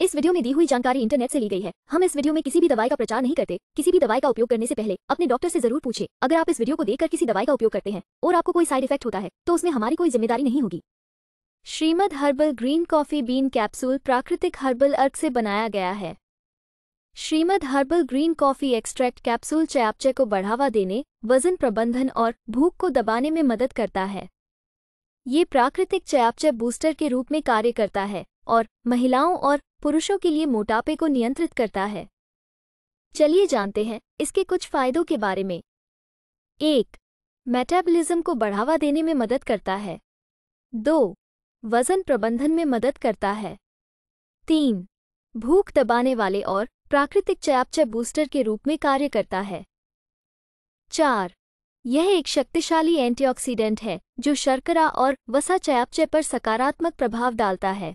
इस वीडियो में दी हुई जानकारी इंटरनेट से ली गई है हम इस वीडियो में किसी भी दवाई का प्रचार नहीं करते किसी भी दवाई का उपयोग करने से पहले अपने डॉक्टर से जरूर पूछे अगर आप इस वीडियो को देखकर किसी दवाई का उपयोग करते हैं और आपको कोई साइड इफेक्ट होता है तो उसमें हमारी कोई जिम्मेदारी नहीं होगी Shrimad herbal green coffee bean capsule प्राकृतिक हर्बल अर्क से बनाया गया है Shrimad herbal green coffee extract capsule चयापचय को बढ़ावा देने वजन प्रबंधन और भूख को दबाने में मदद करता है ये प्राकृतिक चयापचय बूस्टर के रूप में कार्य करता है और महिलाओं और पुरुषों के लिए मोटापे को नियंत्रित करता है चलिए जानते हैं इसके कुछ फायदों के बारे में एक मेटाबॉलिज्म को बढ़ावा देने में मदद करता है दो वजन प्रबंधन में मदद करता है तीन भूख दबाने वाले और प्राकृतिक चयापचय बूस्टर के रूप में कार्य करता है चार यह एक शक्तिशाली एंटीऑक्सीडेंट है जो शर्करा और वसा चयापचय पर सकारात्मक प्रभाव डालता है